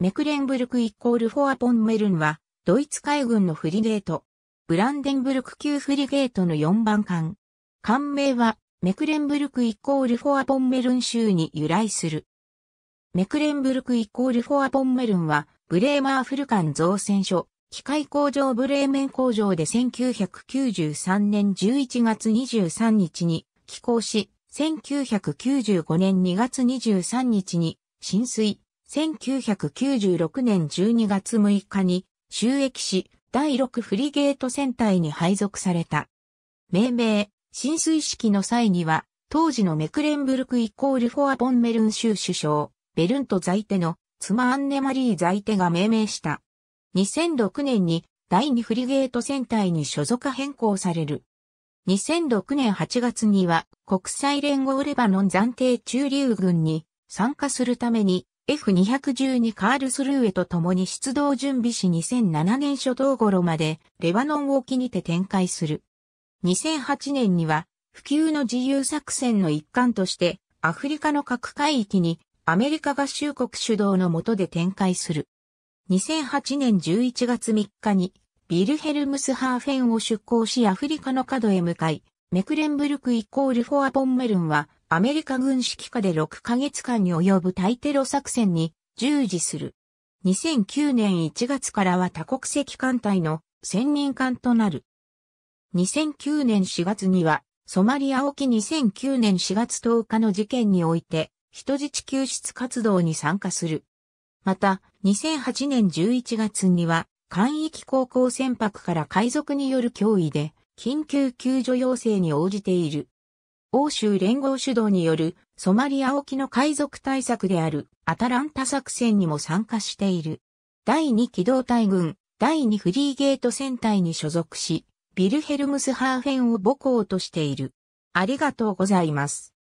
メクレンブルクイコールフォアポンメルンは、ドイツ海軍のフリゲート。ブランデンブルク級フリゲートの4番艦。艦名は、メクレンブルクイコールフォアポンメルン州に由来する。メクレンブルクイコールフォアポンメルンは、ブレーマーフル艦造船所、機械工場ブレーメン工場で1993年11月23日に寄港し、1995年2月23日に浸水、1996年12月6日に収益し第6フリゲート戦隊に配属された。命名、浸水式の際には当時のメクレンブルクイコールフォア・ボンメルン州首相、ベルント在手の妻アンネマリー在手が命名した。2006年に第2フリゲート戦隊に所属変更される。2006年8月には国際連合レバノン暫定駐留軍に参加するために F212 カールスルーへと共に出動準備し2007年初頭頃までレバノン沖にて展開する。2008年には普及の自由作戦の一環としてアフリカの各海域にアメリカ合衆国主導の下で展開する。2008年11月3日にビルヘルムスハーフェンを出港しアフリカの角へ向かい、メクレンブルクイコールフォアポンメルンはアメリカ軍指揮下で6ヶ月間に及ぶ対テロ作戦に従事する。2009年1月からは多国籍艦隊の専任艦となる。2009年4月には、ソマリア沖2009年4月10日の事件において、人質救出活動に参加する。また、2008年11月には、海域航行船舶から海賊による脅威で、緊急救助要請に応じている。欧州連合主導によるソマリア沖の海賊対策であるアタランタ作戦にも参加している。第2機動隊軍、第2フリーゲート戦隊に所属し、ビルヘルムスハーフェンを母校としている。ありがとうございます。